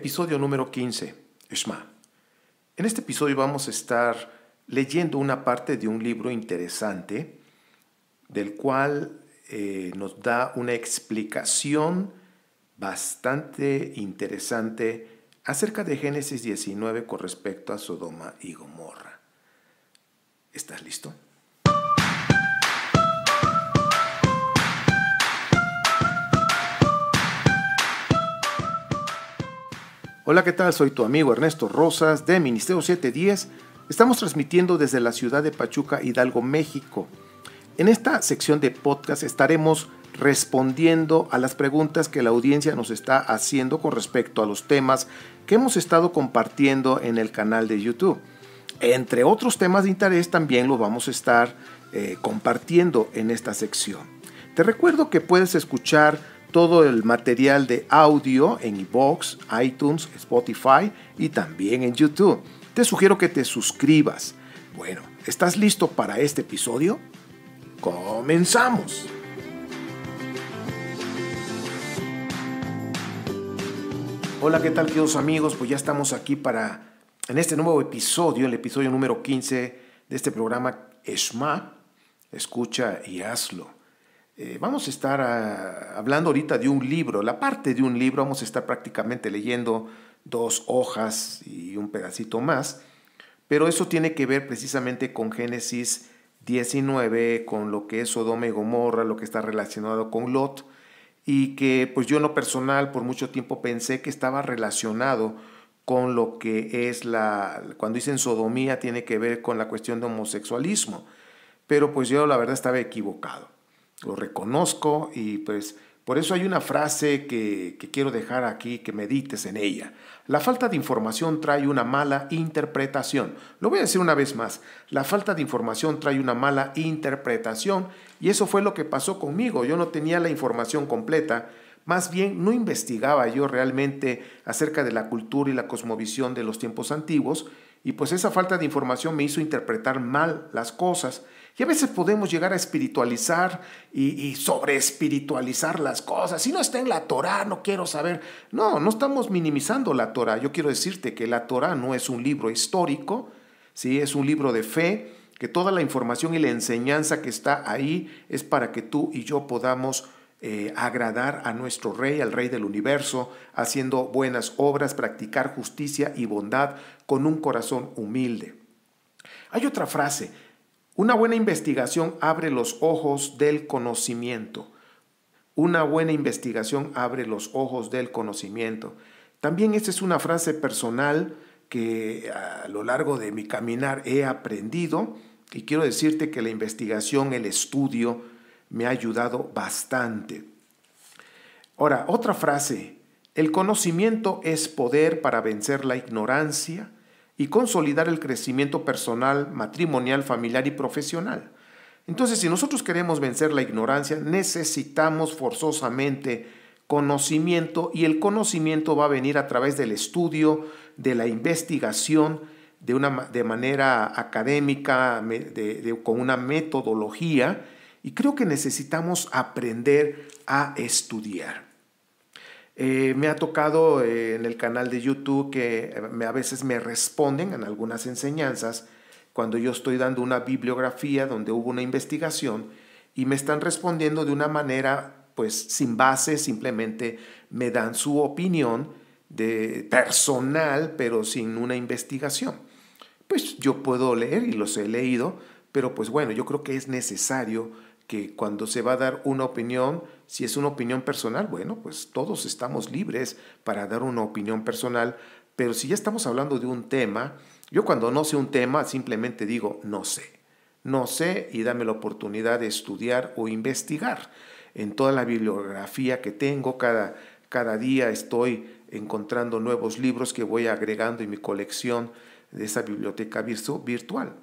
episodio número 15, esma En este episodio vamos a estar leyendo una parte de un libro interesante del cual eh, nos da una explicación bastante interesante acerca de Génesis 19 con respecto a Sodoma y Gomorra. ¿Estás listo? Hola, ¿qué tal? Soy tu amigo Ernesto Rosas de Ministerio 710. Estamos transmitiendo desde la ciudad de Pachuca, Hidalgo, México. En esta sección de podcast estaremos respondiendo a las preguntas que la audiencia nos está haciendo con respecto a los temas que hemos estado compartiendo en el canal de YouTube. Entre otros temas de interés también los vamos a estar eh, compartiendo en esta sección. Te recuerdo que puedes escuchar todo el material de audio en iBox, iTunes, Spotify y también en YouTube. Te sugiero que te suscribas. Bueno, ¿estás listo para este episodio? ¡Comenzamos! Hola, ¿qué tal queridos amigos? Pues ya estamos aquí para, en este nuevo episodio, el episodio número 15 de este programa ESMA, Escucha y Hazlo. Eh, vamos a estar ah, hablando ahorita de un libro, la parte de un libro, vamos a estar prácticamente leyendo dos hojas y un pedacito más, pero eso tiene que ver precisamente con Génesis 19, con lo que es Sodoma y Gomorra, lo que está relacionado con Lot, y que pues yo en lo personal por mucho tiempo pensé que estaba relacionado con lo que es la, cuando dicen sodomía tiene que ver con la cuestión de homosexualismo, pero pues yo la verdad estaba equivocado lo reconozco y pues por eso hay una frase que, que, quiero dejar aquí, que medites en ella. La falta de información trae una mala interpretación. Lo voy a decir una vez más. La falta de información trae una mala interpretación y eso fue lo que pasó conmigo. Yo no tenía la información completa. Más bien no investigaba yo realmente acerca de la cultura y la cosmovisión de los tiempos antiguos y pues esa falta de información me hizo interpretar mal las cosas. Y a veces podemos llegar a espiritualizar y, sobre espiritualizar las cosas. Si no está en la Torah, no quiero saber. No, no estamos minimizando la Torah. Yo quiero decirte que la Torah no es un libro histórico, Si es un libro de fe, que toda la información y la enseñanza que está ahí es para que tú y yo podamos eh, agradar a nuestro Rey, al Rey del universo, haciendo buenas obras, practicar justicia y bondad con un corazón humilde. Hay otra frase, una buena investigación abre los ojos del conocimiento. Una buena investigación abre los ojos del conocimiento. También esta es una frase personal que ah, a lo largo de mi caminar he aprendido y quiero decirte que la investigación, el estudio, me ha ayudado bastante. Ahora, otra frase. El conocimiento es poder para vencer la ignorancia y consolidar el crecimiento personal, matrimonial, familiar y profesional. Entonces, si nosotros queremos vencer la ignorancia, necesitamos forzosamente conocimiento y el conocimiento va a venir a través del estudio, de la investigación, de, una, de manera académica, de, con una metodología y creo que necesitamos aprender a estudiar. Eh, me ha tocado eh, en el canal de YouTube que eh, me, a veces me responden en algunas enseñanzas cuando yo estoy dando una bibliografía donde hubo una investigación y me están respondiendo de una manera pues sin base, simplemente me dan su opinión de personal, pero sin una investigación. Pues yo puedo leer y los he leído, pero pues bueno, yo creo que es necesario que cuando se va a dar una opinión, si es una opinión personal, bueno, pues todos estamos libres para dar una opinión personal, pero si ya estamos hablando de un tema, yo cuando no sé un tema simplemente digo, no sé, no sé y dame la oportunidad de estudiar o investigar. En toda la bibliografía que tengo, cada, cada día estoy encontrando nuevos libros que voy agregando en mi colección de esa biblioteca virtual.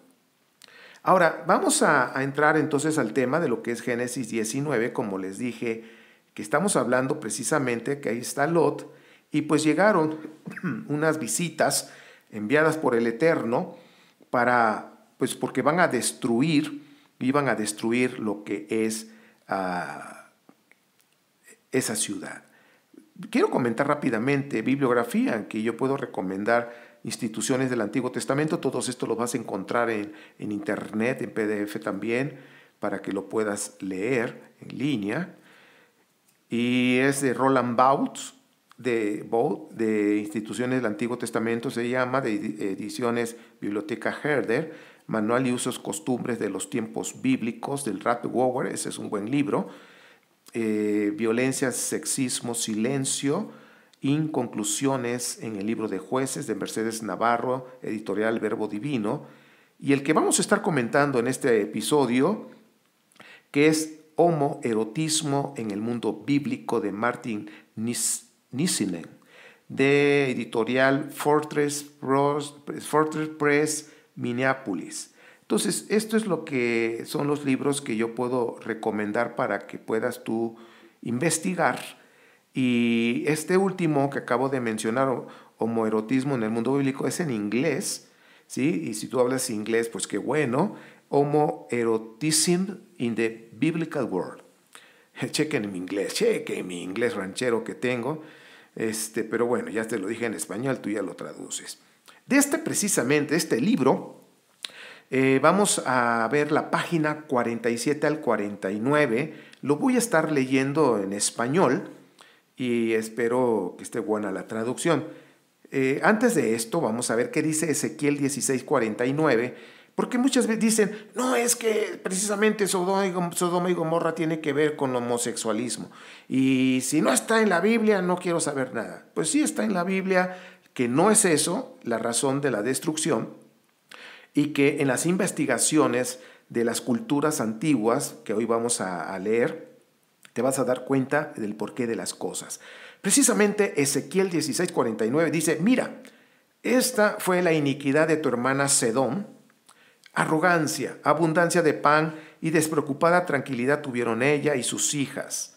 Ahora, vamos a, entrar entonces al tema de lo que es Génesis 19, como les dije, que estamos hablando precisamente que ahí está Lot, y pues llegaron unas visitas enviadas por el Eterno para, pues porque van a destruir, iban a destruir lo que es ah, esa ciudad. Quiero comentar rápidamente bibliografía que yo puedo recomendar instituciones del Antiguo Testamento. Todos estos lo vas a encontrar en, internet, en PDF también, para que lo puedas leer en línea. Y es de Roland Bautz, de, de instituciones del Antiguo Testamento, se llama, de ediciones Biblioteca Herder, Manual y Usos Costumbres de los Tiempos Bíblicos, del Rat Wower. ese es un buen libro. Eh, violencia, sexismo, silencio, Inconclusiones en el libro de jueces de Mercedes Navarro, editorial Verbo Divino, y el que vamos a estar comentando en este episodio, que es Homoerotismo en el mundo bíblico de Martin Nissinen, de editorial Fortress, Fortress Press, Minneapolis. Entonces, esto es lo que son los libros que yo puedo recomendar para que puedas tú investigar y este último que acabo de mencionar, homoerotismo en el mundo bíblico, es en inglés, ¿sí? Y si tú hablas inglés, pues qué bueno. Homoerotism in the biblical world. Chequen mi inglés, chequen mi inglés ranchero que tengo. Este, pero bueno, ya te lo dije en español, tú ya lo traduces. De este precisamente, este libro, eh, vamos a ver la página 47 al 49. Lo voy a estar leyendo en español y espero que esté buena la traducción. Eh, antes de esto, vamos a ver qué dice Ezequiel 16:49, porque muchas veces dicen, no, es que precisamente Sodoma y Gomorra tiene que ver con homosexualismo. Y si no está en la Biblia, no quiero saber nada. Pues sí está en la Biblia que no es eso la razón de la destrucción y que en las investigaciones de las culturas antiguas, que hoy vamos a leer, te vas a dar cuenta del porqué de las cosas. Precisamente Ezequiel 16:49 dice, mira, esta fue la iniquidad de tu hermana Sedón, arrogancia, abundancia de pan y despreocupada tranquilidad tuvieron ella y sus hijas.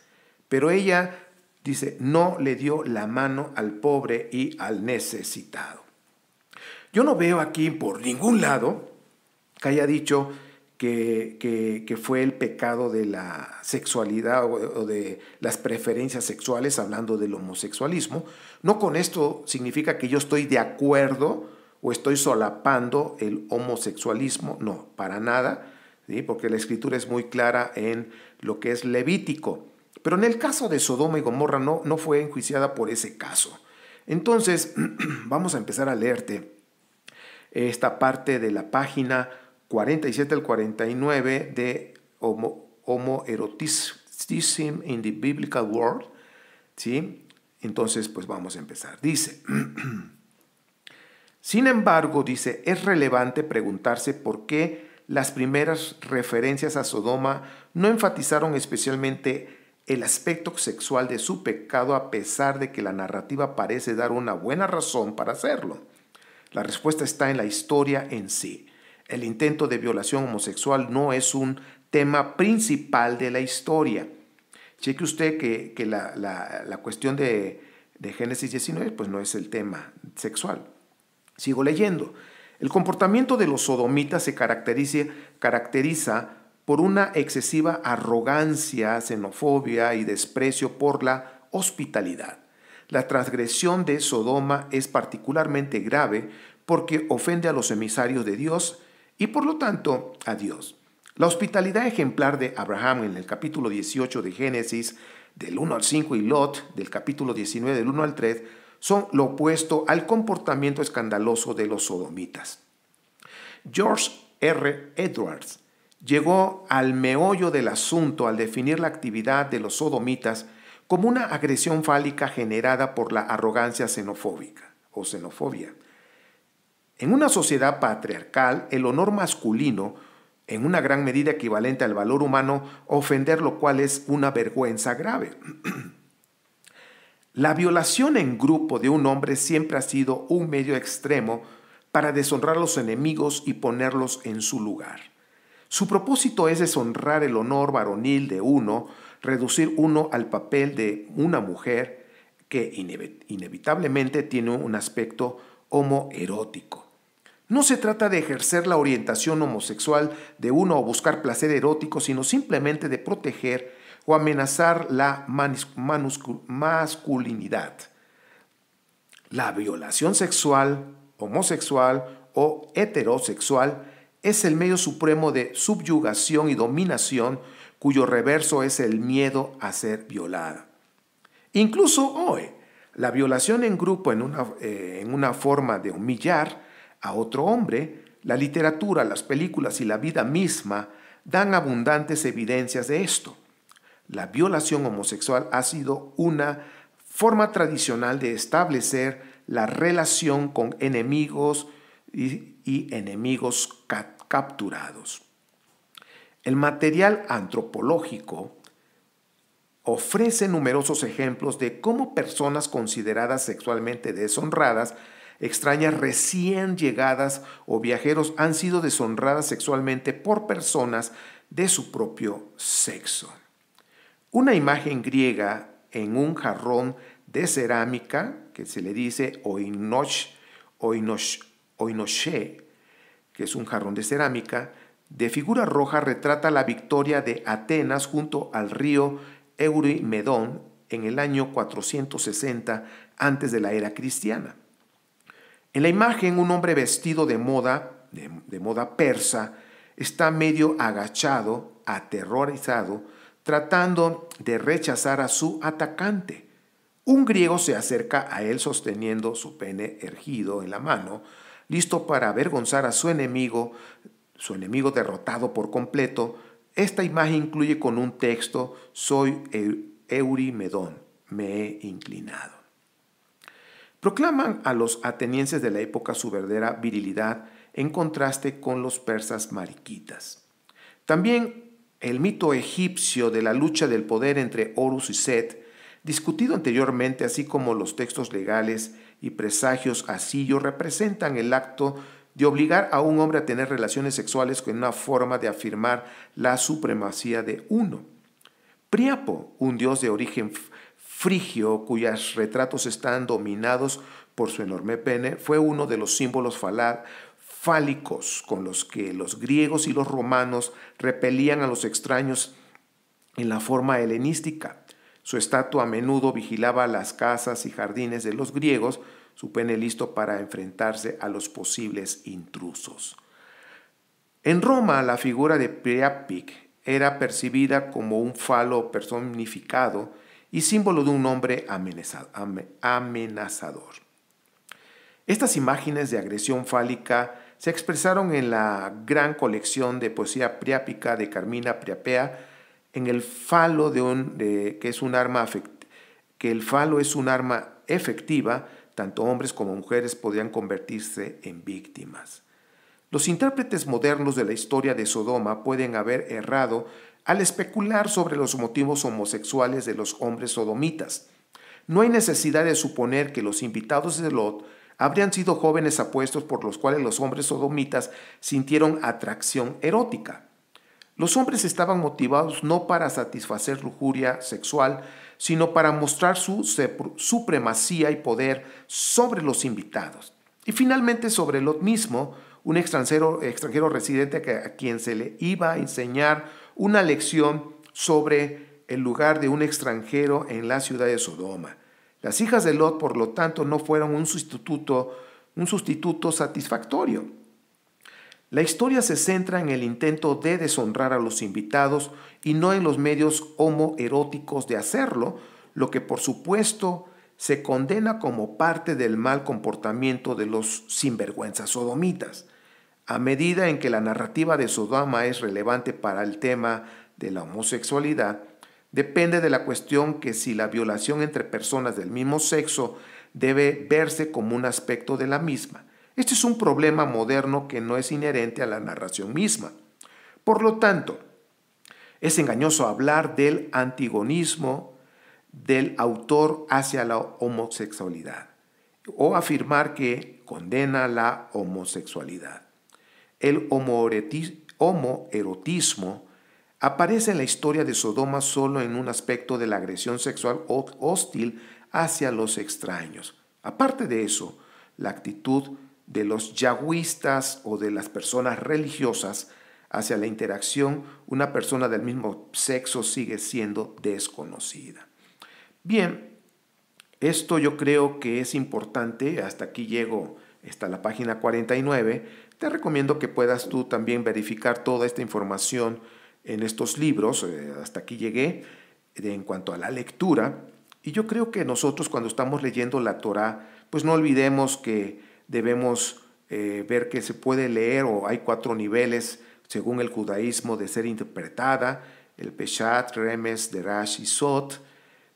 Pero ella, dice, no le dio la mano al pobre y al necesitado. Yo no veo aquí por ningún lado que haya dicho, que, fue el pecado de la sexualidad o, de las preferencias sexuales, hablando del homosexualismo. No con esto significa que yo estoy de acuerdo o estoy solapando el homosexualismo, no, para nada, porque la escritura es muy clara en lo que es levítico. Pero en el caso de Sodoma y Gomorra no, no fue enjuiciada por ese caso. Entonces, vamos a empezar a leerte esta parte de la página 47 al 49 de homo, Erotisim in the biblical world, ¿sí? Entonces, pues vamos a empezar. Dice, sin embargo, dice, es relevante preguntarse por qué las primeras referencias a Sodoma no enfatizaron especialmente el aspecto sexual de su pecado a pesar de que la narrativa parece dar una buena razón para hacerlo. La respuesta está en la historia en sí. El intento de violación homosexual no es un tema principal de la historia. Cheque usted que, la, cuestión de, Génesis 19 pues no es el tema sexual. Sigo leyendo. El comportamiento de los sodomitas se caracteriza, caracteriza por una excesiva arrogancia, xenofobia y desprecio por la hospitalidad. La transgresión de Sodoma es particularmente grave porque ofende a los emisarios de Dios y por lo tanto adiós. La hospitalidad ejemplar de Abraham en el capítulo 18 de Génesis, del 1 al 5, y Lot, del capítulo 19, del 1 al 3, son lo opuesto al comportamiento escandaloso de los sodomitas. George R. Edwards llegó al meollo del asunto al definir la actividad de los sodomitas como una agresión fálica generada por la arrogancia xenofóbica o xenofobia. En una sociedad patriarcal, el honor masculino, en una gran medida equivalente al valor humano, ofender lo cual es una vergüenza grave. La violación en grupo de un hombre siempre ha sido un medio extremo para deshonrar a los enemigos y ponerlos en su lugar. Su propósito es deshonrar el honor varonil de uno, reducir uno al papel de una mujer que inevitablemente tiene un aspecto homoerótico. No se trata de ejercer la orientación homosexual de uno o buscar placer erótico, sino simplemente de proteger o amenazar la masculinidad. La violación sexual, homosexual o heterosexual es el medio supremo de subyugación y dominación cuyo reverso es el miedo a ser violada. Incluso hoy, la violación en grupo en una, eh, en una forma de humillar a otro hombre, la literatura, las películas y la vida misma dan abundantes evidencias de esto. La violación homosexual ha sido una forma tradicional de establecer la relación con enemigos y, enemigos capturados. El material antropológico ofrece numerosos ejemplos de cómo personas consideradas sexualmente deshonradas extrañas recién llegadas o viajeros han sido deshonradas sexualmente por personas de su propio sexo. Una imagen griega en un jarrón de cerámica, que se le dice oinosh, oinoshe, que es un jarrón de cerámica, de figura roja retrata la victoria de Atenas junto al río Eurimedón en el año 460 antes de la era cristiana. En la imagen, un hombre vestido de moda, de, moda persa, está medio agachado, aterrorizado, tratando de rechazar a su atacante. Un griego se acerca a él sosteniendo su pene ergido en la mano, listo para avergonzar a su enemigo, su enemigo derrotado por completo. Esta imagen incluye con un texto, soy Eurimedón, me he inclinado proclaman a los atenienses de la época su verdadera virilidad en contraste con los persas mariquitas. También el mito egipcio de la lucha del poder entre Horus y Set, discutido anteriormente, así como los textos legales y presagios asillos, representan el acto de obligar a un hombre a tener relaciones sexuales con una forma de afirmar la supremacía de uno. Priapo, un dios de origen frigio, cuyos retratos están dominados por su enorme pene, fue uno de los símbolos fálicos con los que los griegos y los romanos repelían a los extraños en la forma helenística. Su estatua a menudo vigilaba las casas y jardines de los griegos, su pene listo para enfrentarse a los posibles intrusos. En Roma, la figura de Priapic era percibida como un falo personificado y símbolo de un hombre amenazador. Estas imágenes de agresión fálica se expresaron en la gran colección de poesía priápica de Carmina Priapea, en el falo de un, que es un arma que el falo es un arma efectiva, tanto hombres como mujeres podían convertirse en víctimas. Los intérpretes modernos de la historia de Sodoma pueden haber errado al especular sobre los motivos homosexuales de los hombres sodomitas. No hay necesidad de suponer que los invitados de Lot habrían sido jóvenes apuestos por los cuales los hombres sodomitas sintieron atracción erótica. Los hombres estaban motivados no para satisfacer lujuria sexual, sino para mostrar su supremacía y poder sobre los invitados. Y finalmente sobre Lot mismo, un extranjero, extranjero residente a quien se le iba a enseñar una lección sobre el lugar de un extranjero en la ciudad de Sodoma. Las hijas de Lot, por lo tanto, no fueron un sustituto, un sustituto satisfactorio. La historia se centra en el intento de deshonrar a los invitados y no en los medios homoeróticos de hacerlo, lo que por supuesto se condena como parte del mal comportamiento de los sinvergüenzas sodomitas. A medida en que la narrativa de Sodoma es relevante para el tema de la homosexualidad, depende de la cuestión que si la violación entre personas del mismo sexo debe verse como un aspecto de la misma. Este es un problema moderno que no es inherente a la narración misma. Por lo tanto, es engañoso hablar del antigonismo del autor hacia la homosexualidad o afirmar que condena la homosexualidad. El homoerotismo aparece en la historia de Sodoma solo en un aspecto de la agresión sexual hostil hacia los extraños. Aparte de eso, la actitud de los yagüistas o de las personas religiosas hacia la interacción una persona del mismo sexo sigue siendo desconocida. Bien, esto yo creo que es importante, hasta aquí llego, está la página 49, te recomiendo que puedas tú también verificar toda esta información en estos libros. Eh, hasta aquí llegué en cuanto a la lectura. Y yo creo que nosotros cuando estamos leyendo la Torah, pues no olvidemos que debemos eh, ver que se puede leer o hay cuatro niveles según el judaísmo de ser interpretada, el Peshat, Remes, Derash y Sot.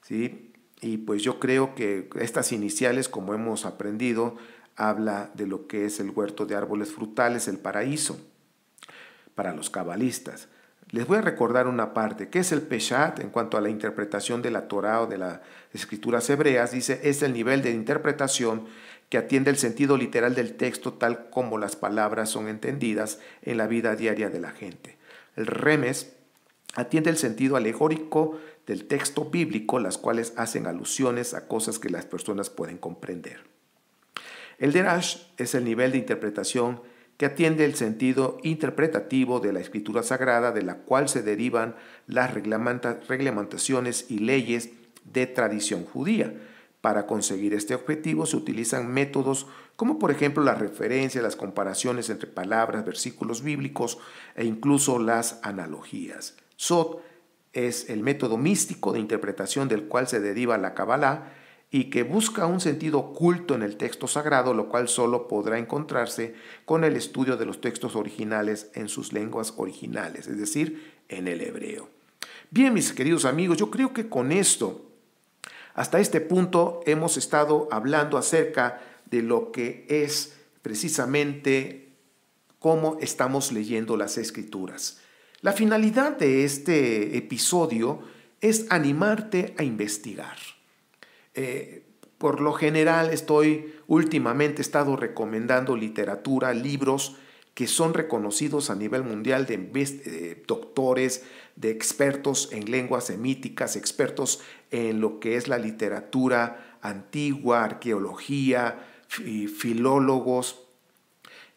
¿sí? Y pues yo creo que estas iniciales, como hemos aprendido, habla de lo que es el huerto de árboles frutales, el paraíso, para los cabalistas. Les voy a recordar una parte. que es el Peshat en cuanto a la interpretación de la Torah o de las escrituras hebreas? Dice, es el nivel de interpretación que atiende el sentido literal del texto tal como las palabras son entendidas en la vida diaria de la gente. El remes atiende el sentido alegórico del texto bíblico, las cuales hacen alusiones a cosas que las personas pueden comprender. El Derash es el nivel de interpretación que atiende el sentido interpretativo de la escritura sagrada de la cual se derivan las reglamentaciones y leyes de tradición judía. Para conseguir este objetivo se utilizan métodos como por ejemplo las referencias, las comparaciones entre palabras, versículos bíblicos e incluso las analogías. Sot es el método místico de interpretación del cual se deriva la Kabbalah y que busca un sentido oculto en el texto sagrado, lo cual solo podrá encontrarse con el estudio de los textos originales en sus lenguas originales, es decir, en el hebreo. Bien, mis queridos amigos, yo creo que con esto, hasta este punto, hemos estado hablando acerca de lo que es precisamente cómo estamos leyendo las escrituras. La finalidad de este episodio es animarte a investigar eh, por lo general estoy últimamente estado recomendando literatura, libros que son reconocidos a nivel mundial de doctores, de expertos en lenguas semíticas, expertos en lo que es la literatura antigua, arqueología, filólogos,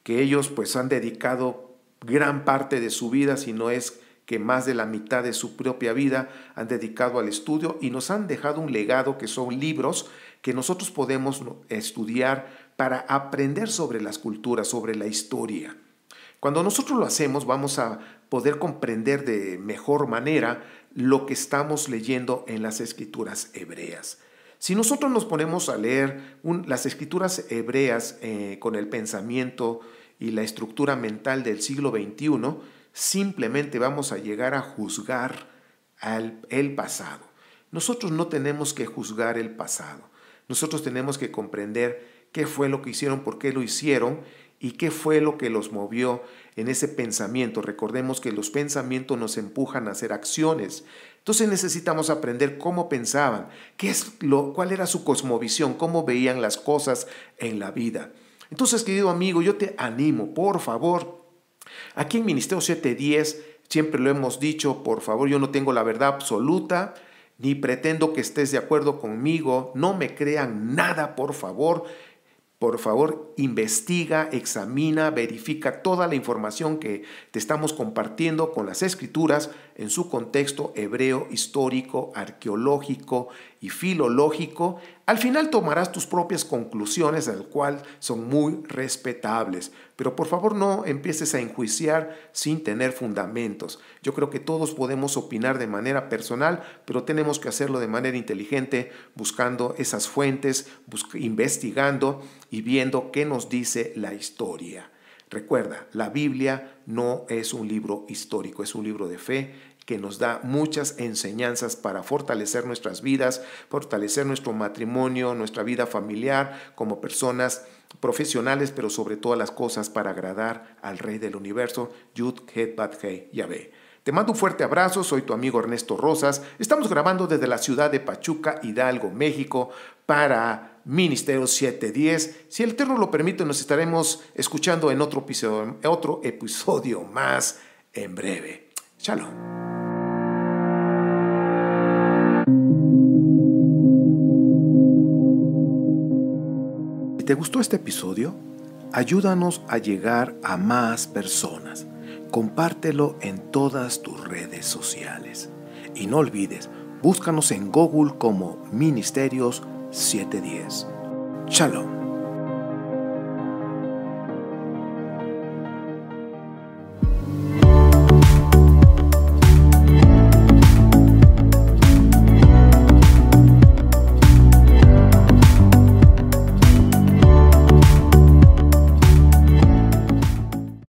que ellos pues han dedicado gran parte de su vida, si no es que más de la mitad de su propia vida han dedicado al estudio y nos han dejado un legado que son libros que nosotros podemos estudiar para aprender sobre las culturas, sobre la historia. Cuando nosotros lo hacemos vamos a poder comprender de mejor manera lo que estamos leyendo en las escrituras hebreas. Si nosotros nos ponemos a leer las escrituras hebreas eh, con el pensamiento y la estructura mental del siglo XXI, simplemente vamos a llegar a juzgar al, el pasado. Nosotros no tenemos que juzgar el pasado. Nosotros tenemos que comprender qué fue lo que hicieron, por qué lo hicieron y qué fue lo que los movió en ese pensamiento. Recordemos que los pensamientos nos empujan a hacer acciones. Entonces necesitamos aprender cómo pensaban, qué es lo, cuál era su cosmovisión, cómo veían las cosas en la vida. Entonces, querido amigo, yo te animo, por favor, Aquí en Ministerio 710 siempre lo hemos dicho, por favor, yo no tengo la verdad absoluta, ni pretendo que estés de acuerdo conmigo, no me crean nada, por favor. Por favor, investiga, examina, verifica toda la información que te estamos compartiendo con las escrituras en su contexto hebreo, histórico, arqueológico y filológico, al final tomarás tus propias conclusiones, al cual son muy respetables. Pero por favor no empieces a enjuiciar sin tener fundamentos. Yo creo que todos podemos opinar de manera personal, pero tenemos que hacerlo de manera inteligente, buscando esas fuentes, investigando y viendo qué nos dice la historia. Recuerda, la Biblia no es un libro histórico, es un libro de fe que nos da muchas enseñanzas para fortalecer nuestras vidas, fortalecer nuestro matrimonio, nuestra vida familiar como personas profesionales, pero sobre todas las cosas para agradar al Rey del Universo, Yud Het Bat Yahvé. Te mando un fuerte abrazo, soy tu amigo Ernesto Rosas. Estamos grabando desde la ciudad de Pachuca, Hidalgo, México, para Ministerio 710. Si el terror lo permite, nos estaremos escuchando en otro episodio, otro episodio más en breve. Shalom. Si te gustó este episodio, ayúdanos a llegar a más personas. Compártelo en todas tus redes sociales. Y no olvides, búscanos en Google como Ministerios 7:10. Shalom.